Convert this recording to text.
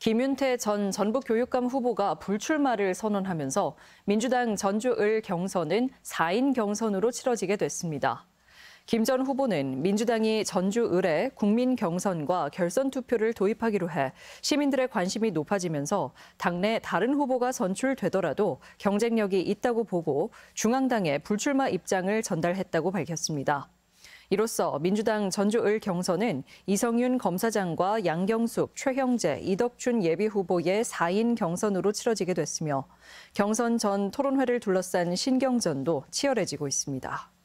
김윤태 전 전북교육감 후보가 불출마를 선언하면서 민주당 전주을 경선은 4인 경선으로 치러지게 됐습니다. 김 전 후보는 민주당이 전주을에 국민 경선과 결선 투표를 도입하기로 해 시민들의 관심이 높아지면서 당내 다른 후보가 선출되더라도 경쟁력이 있다고 보고 중앙당에 불출마 입장을 전달했다고 밝혔습니다. 이로써 민주당 전주을 경선은 이성윤 검사장과 양경숙, 최형재, 이덕춘 예비후보의 4인 경선으로 치러지게 됐으며 경선 전 토론회를 둘러싼 신경전도 치열해지고 있습니다.